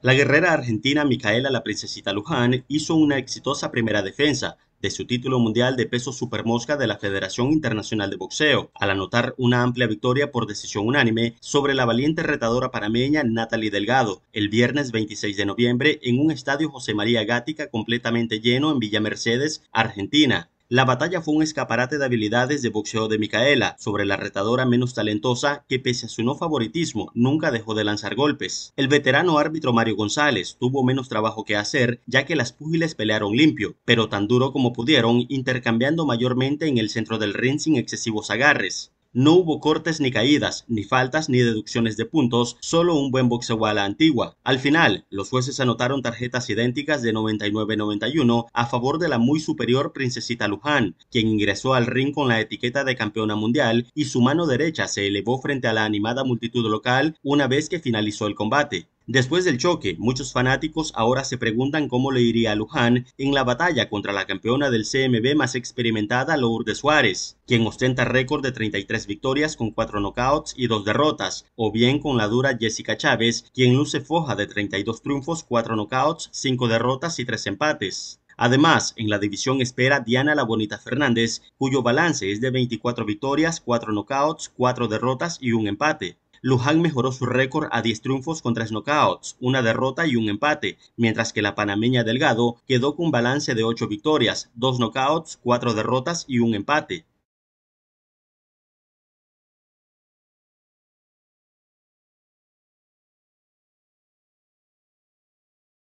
La guerrera argentina Micaela La Princesita Luján hizo una exitosa primera defensa de su título mundial de peso supermosca de la Federación Internacional de Boxeo, al anotar una amplia victoria por decisión unánime sobre la valiente retadora panameña Natalie Delgado el viernes 26 de noviembre en un estadio José María Gática completamente lleno en Villa Mercedes, Argentina. La batalla fue un escaparate de habilidades de boxeo de Micaela sobre la retadora menos talentosa que pese a su no favoritismo nunca dejó de lanzar golpes. El veterano árbitro Mario González tuvo menos trabajo que hacer ya que las púgiles pelearon limpio, pero tan duro como pudieron intercambiando mayormente en el centro del ring sin excesivos agarres. No hubo cortes ni caídas, ni faltas ni deducciones de puntos, solo un buen boxeo a la antigua. Al final, los jueces anotaron tarjetas idénticas de 99-91 a favor de la muy superior Princesita Luján, quien ingresó al ring con la etiqueta de campeona mundial y su mano derecha se elevó frente a la animada multitud local una vez que finalizó el combate. Después del choque, muchos fanáticos ahora se preguntan cómo le iría a Luján en la batalla contra la campeona del CMB más experimentada Lourdes Suárez, quien ostenta récord de 33 victorias con 4 knockouts y 2 derrotas, o bien con la dura Jessica Chávez, quien luce foja de 32 triunfos, 4 knockouts, 5 derrotas y 3 empates. Además, en la división espera Diana La Bonita Fernández, cuyo balance es de 24 victorias, 4 knockouts, 4 derrotas y un empate. Luján mejoró su récord a 10 triunfos con 3 knockouts, una derrota y un empate, mientras que la panameña Delgado quedó con un balance de 8 victorias, 2 knockouts, 4 derrotas y un empate.